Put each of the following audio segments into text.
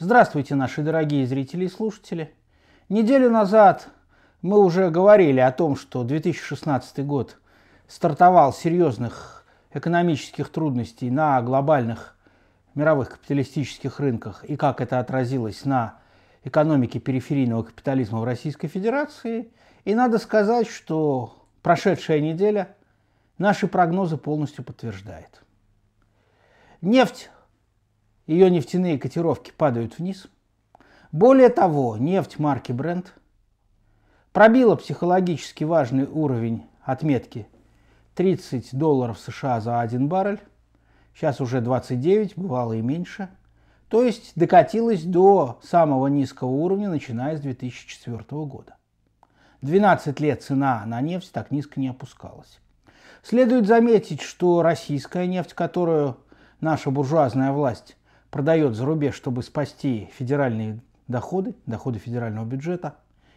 Здравствуйте, наши дорогие зрители и слушатели. Неделю назад мы уже говорили о том, что 2016 год стартовал серьезных экономических трудностей на глобальных мировых капиталистических рынках и как это отразилось на экономике периферийного капитализма в Российской Федерации. И надо сказать, что прошедшая неделя наши прогнозы полностью подтверждает. Нефть ее нефтяные котировки падают вниз. Более того, нефть марки Brent пробила психологически важный уровень отметки 30 долларов США за один баррель, сейчас уже 29, бывало и меньше, то есть докатилась до самого низкого уровня, начиная с 2004 года. 12 лет цена на нефть так низко не опускалась. Следует заметить, что российская нефть, которую наша буржуазная власть продает за рубеж, чтобы спасти федеральные доходы, доходы федерального бюджета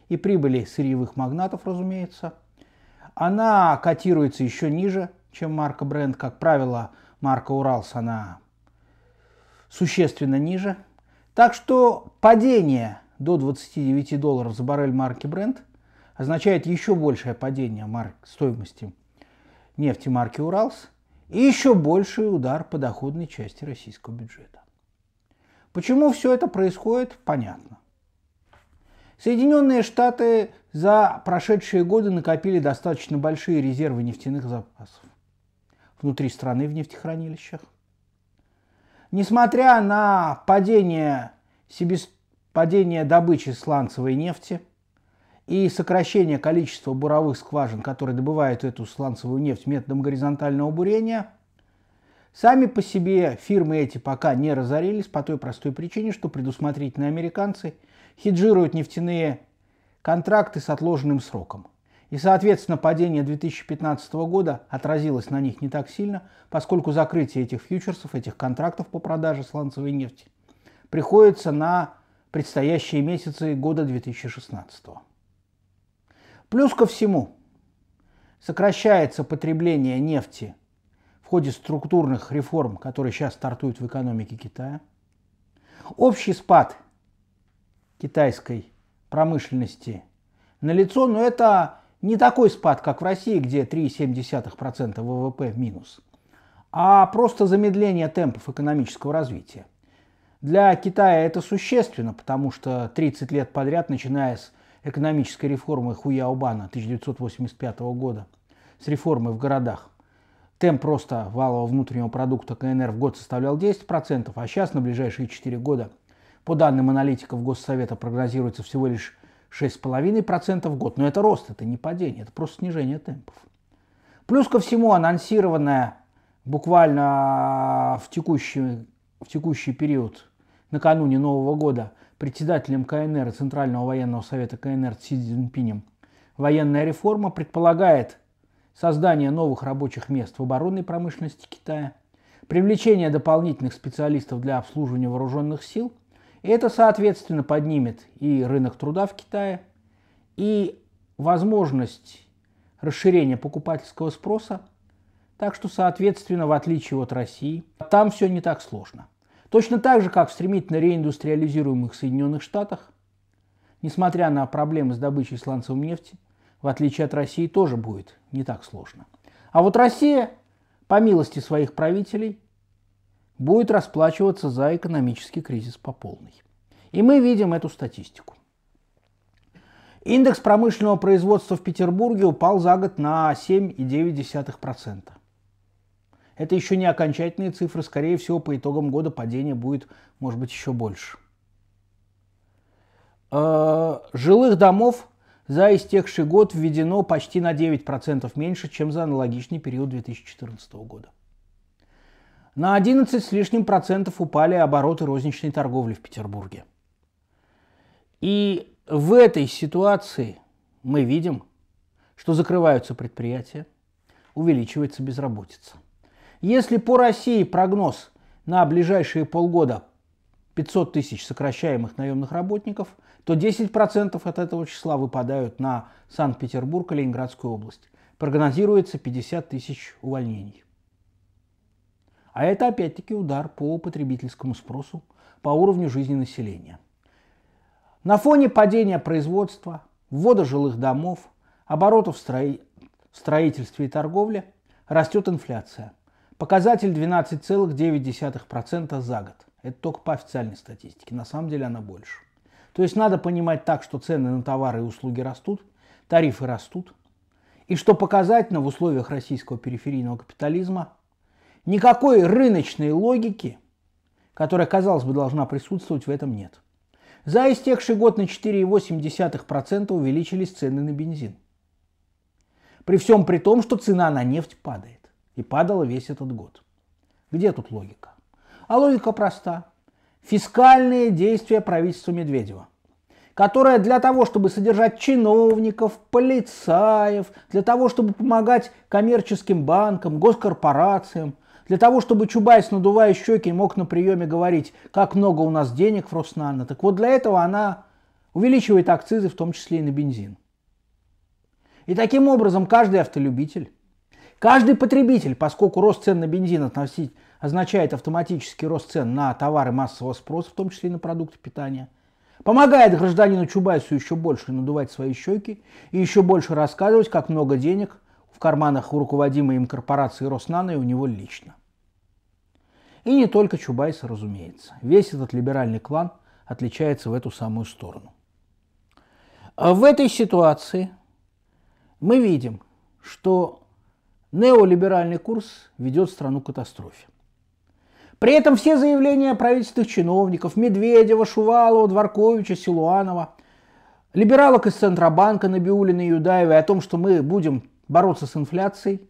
и прибыли сырьевых магнатов, разумеется. Она котируется еще ниже, чем марка бренд. Как правило, марка Уралс, она существенно ниже. Так что падение до 29 долларов за баррель марки бренд означает еще большее падение марк, стоимости нефти марки Уралс и еще больший удар по доходной части российского бюджета. Почему все это происходит, понятно. Соединенные Штаты за прошедшие годы накопили достаточно большие резервы нефтяных запасов внутри страны в нефтехранилищах. Несмотря на падение, себес... падение добычи сланцевой нефти и сокращение количества буровых скважин, которые добывают эту сланцевую нефть методом горизонтального бурения – Сами по себе фирмы эти пока не разорились по той простой причине, что предусмотрительные американцы хеджируют нефтяные контракты с отложенным сроком. И, соответственно, падение 2015 года отразилось на них не так сильно, поскольку закрытие этих фьючерсов, этих контрактов по продаже сланцевой нефти приходится на предстоящие месяцы года 2016. Плюс ко всему, сокращается потребление нефти ходе структурных реформ, которые сейчас стартуют в экономике Китая, общий спад китайской промышленности налицо, но это не такой спад, как в России, где 3,7% ВВП в минус, а просто замедление темпов экономического развития. Для Китая это существенно, потому что 30 лет подряд, начиная с экономической реформы Хуяобана 1985 года, с реформы в городах, Темп роста валового внутреннего продукта КНР в год составлял 10%, а сейчас на ближайшие 4 года, по данным аналитиков Госсовета, прогнозируется всего лишь 6,5% в год. Но это рост, это не падение, это просто снижение темпов. Плюс ко всему анонсированная буквально в текущий, в текущий период, накануне Нового года, председателем КНР Центрального военного совета КНР Си Цзиньпинем, военная реформа предполагает создание новых рабочих мест в оборонной промышленности Китая, привлечение дополнительных специалистов для обслуживания вооруженных сил. И это, соответственно, поднимет и рынок труда в Китае, и возможность расширения покупательского спроса. Так что, соответственно, в отличие от России, там все не так сложно. Точно так же, как в стремительно реиндустриализируемых Соединенных Штатах, несмотря на проблемы с добычей сланцевой нефти – в отличие от России, тоже будет не так сложно. А вот Россия, по милости своих правителей, будет расплачиваться за экономический кризис по полной. И мы видим эту статистику. Индекс промышленного производства в Петербурге упал за год на 7,9%. Это еще не окончательные цифры, скорее всего, по итогам года падение будет, может быть, еще больше. Э, жилых домов за истекший год введено почти на 9% меньше, чем за аналогичный период 2014 года. На 11 с лишним процентов упали обороты розничной торговли в Петербурге. И в этой ситуации мы видим, что закрываются предприятия, увеличивается безработица. Если по России прогноз на ближайшие полгода 500 тысяч сокращаемых наемных работников, то 10% от этого числа выпадают на Санкт-Петербург и Ленинградскую область. Прогнозируется 50 тысяч увольнений. А это опять-таки удар по потребительскому спросу, по уровню жизни населения. На фоне падения производства, ввода жилых домов, оборотов в, строительстве и торговле растет инфляция. Показатель 12,9% за год – это только по официальной статистике. На самом деле она больше. То есть надо понимать так, что цены на товары и услуги растут, тарифы растут. И что показательно в условиях российского периферийного капитализма, никакой рыночной логики, которая, казалось бы, должна присутствовать, в этом нет. За истекший год на 4,8% увеличились цены на бензин. При всем при том, что цена на нефть падает. И падала весь этот год. Где тут логика? А логика проста. Фискальные действия правительства Медведева которая для того, чтобы содержать чиновников, полицаев, для того, чтобы помогать коммерческим банкам, госкорпорациям, для того, чтобы Чубайс, надувая щеки, мог на приеме говорить, как много у нас денег в Роснано. Так вот для этого она увеличивает акцизы, в том числе и на бензин. И таким образом каждый автолюбитель, Каждый потребитель, поскольку рост цен на бензин относить, означает автоматический рост цен на товары массового спроса, в том числе и на продукты питания, помогает гражданину Чубайсу еще больше надувать свои щеки и еще больше рассказывать, как много денег в карманах у руководимой им корпорации Роснано и у него лично. И не только Чубайса, разумеется. Весь этот либеральный клан отличается в эту самую сторону. А в этой ситуации мы видим, что Неолиберальный курс ведет страну к катастрофе. При этом все заявления правительственных чиновников Медведева, Шувалова, Дворковича, Силуанова, либералок из Центробанка Набиулина и Юдаева о том, что мы будем бороться с инфляцией,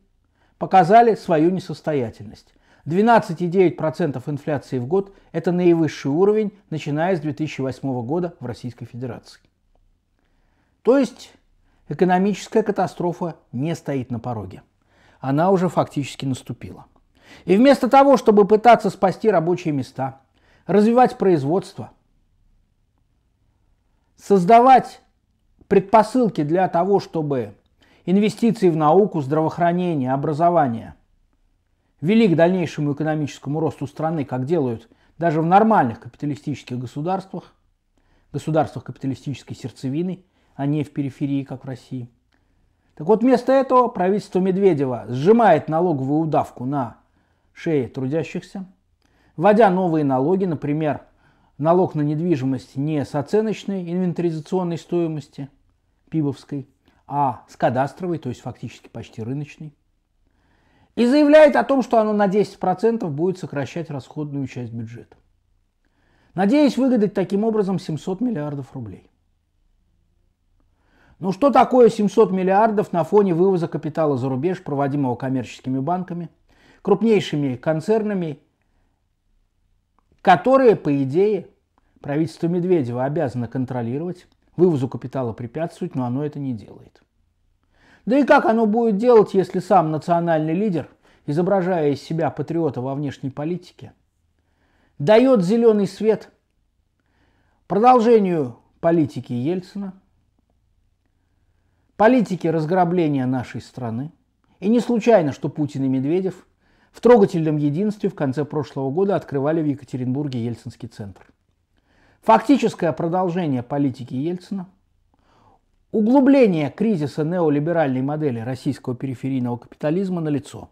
показали свою несостоятельность. 12,9% инфляции в год – это наивысший уровень, начиная с 2008 года в Российской Федерации. То есть экономическая катастрофа не стоит на пороге она уже фактически наступила. И вместо того, чтобы пытаться спасти рабочие места, развивать производство, создавать предпосылки для того, чтобы инвестиции в науку, здравоохранение, образование вели к дальнейшему экономическому росту страны, как делают даже в нормальных капиталистических государствах, государствах капиталистической сердцевины, а не в периферии, как в России – так вот, вместо этого правительство Медведева сжимает налоговую удавку на шее трудящихся, вводя новые налоги, например, налог на недвижимость не с оценочной инвентаризационной стоимости пибовской, а с кадастровой, то есть фактически почти рыночной. И заявляет о том, что оно на 10% будет сокращать расходную часть бюджета. Надеясь выгадать таким образом 700 миллиардов рублей. Ну что такое 700 миллиардов на фоне вывоза капитала за рубеж, проводимого коммерческими банками, крупнейшими концернами, которые, по идее, правительство Медведева обязано контролировать, вывозу капитала препятствовать, но оно это не делает. Да и как оно будет делать, если сам национальный лидер, изображая из себя патриота во внешней политике, дает зеленый свет продолжению политики Ельцина – политики разграбления нашей страны. И не случайно, что Путин и Медведев в трогательном единстве в конце прошлого года открывали в Екатеринбурге Ельцинский центр. Фактическое продолжение политики Ельцина, углубление кризиса неолиберальной модели российского периферийного капитализма на лицо.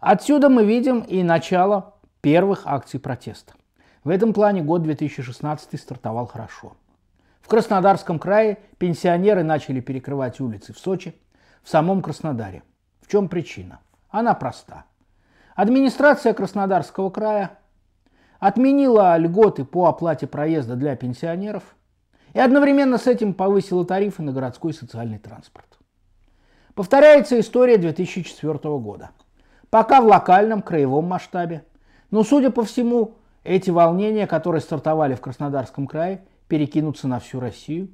Отсюда мы видим и начало первых акций протеста. В этом плане год 2016 стартовал хорошо – в Краснодарском крае пенсионеры начали перекрывать улицы в Сочи, в самом Краснодаре. В чем причина? Она проста. Администрация Краснодарского края отменила льготы по оплате проезда для пенсионеров и одновременно с этим повысила тарифы на городской социальный транспорт. Повторяется история 2004 года. Пока в локальном, краевом масштабе. Но, судя по всему, эти волнения, которые стартовали в Краснодарском крае, перекинуться на всю Россию,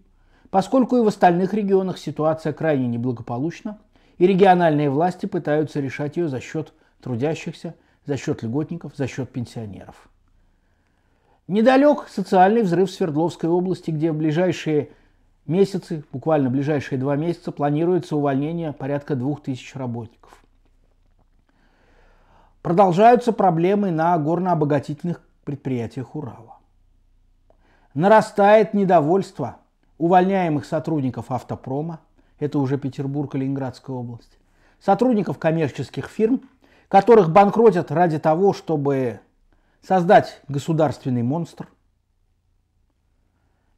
поскольку и в остальных регионах ситуация крайне неблагополучна, и региональные власти пытаются решать ее за счет трудящихся, за счет льготников, за счет пенсионеров. Недалек социальный взрыв в Свердловской области, где в ближайшие месяцы, буквально ближайшие два месяца, планируется увольнение порядка двух тысяч работников. Продолжаются проблемы на горнообогатительных предприятиях Урала. Нарастает недовольство увольняемых сотрудников автопрома, это уже Петербург и Ленинградская область, сотрудников коммерческих фирм, которых банкротят ради того, чтобы создать государственный монстр.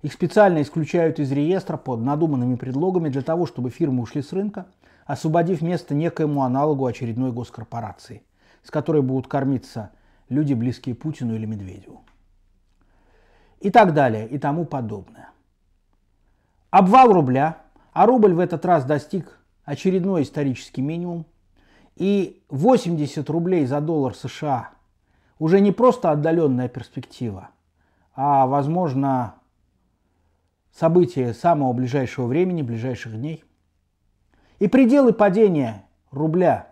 Их специально исключают из реестра под надуманными предлогами для того, чтобы фирмы ушли с рынка, освободив место некоему аналогу очередной госкорпорации, с которой будут кормиться люди, близкие Путину или Медведеву и так далее и тому подобное. Обвал рубля, а рубль в этот раз достиг очередной исторический минимум, и 80 рублей за доллар США уже не просто отдаленная перспектива, а, возможно, событие самого ближайшего времени, ближайших дней. И пределы падения рубля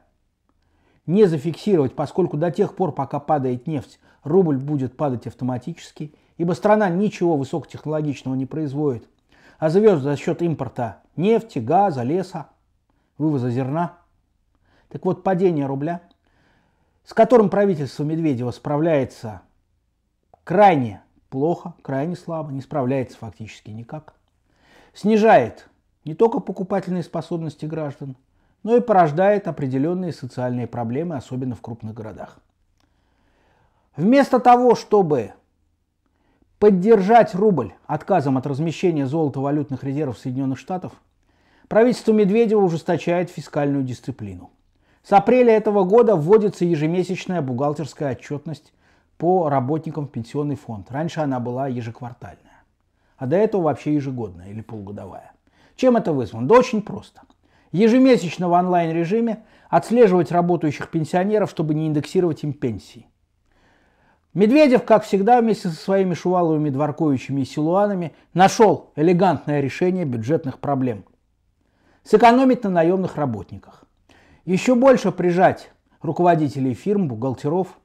не зафиксировать, поскольку до тех пор, пока падает нефть, рубль будет падать автоматически – ибо страна ничего высокотехнологичного не производит, а звезд за счет импорта нефти, газа, леса, вывоза зерна. Так вот, падение рубля, с которым правительство Медведева справляется крайне плохо, крайне слабо, не справляется фактически никак, снижает не только покупательные способности граждан, но и порождает определенные социальные проблемы, особенно в крупных городах. Вместо того, чтобы поддержать рубль отказом от размещения валютных резервов Соединенных Штатов, правительство Медведева ужесточает фискальную дисциплину. С апреля этого года вводится ежемесячная бухгалтерская отчетность по работникам в пенсионный фонд. Раньше она была ежеквартальная, а до этого вообще ежегодная или полугодовая. Чем это вызвано? Да очень просто. Ежемесячно в онлайн-режиме отслеживать работающих пенсионеров, чтобы не индексировать им пенсии. Медведев, как всегда, вместе со своими Шуваловыми, Дворковичами и Силуанами нашел элегантное решение бюджетных проблем. Сэкономить на наемных работниках. Еще больше прижать руководителей фирм, бухгалтеров,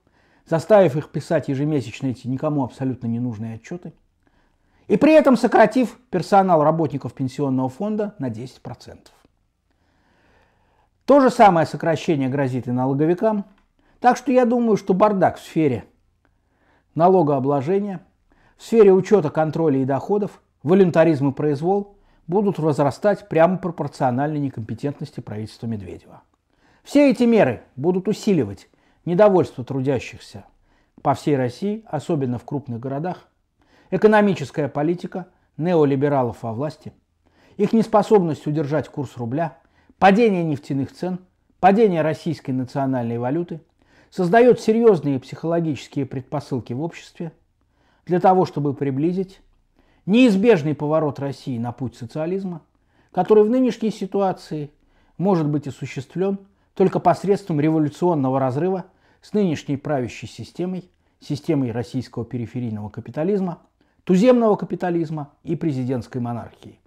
заставив их писать ежемесячно эти никому абсолютно ненужные отчеты. И при этом сократив персонал работников пенсионного фонда на 10%. То же самое сокращение грозит и налоговикам. Так что я думаю, что бардак в сфере налогообложения, в сфере учета контроля и доходов, волюнтаризм и произвол будут возрастать прямо пропорционально некомпетентности правительства Медведева. Все эти меры будут усиливать недовольство трудящихся по всей России, особенно в крупных городах, экономическая политика неолибералов во власти, их неспособность удержать курс рубля, падение нефтяных цен, падение российской национальной валюты, создает серьезные психологические предпосылки в обществе для того, чтобы приблизить неизбежный поворот России на путь социализма, который в нынешней ситуации может быть осуществлен только посредством революционного разрыва с нынешней правящей системой, системой российского периферийного капитализма, туземного капитализма и президентской монархии,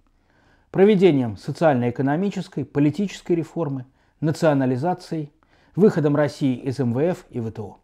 проведением социально-экономической, политической реформы, национализацией – выходом России из МВФ и ВТО.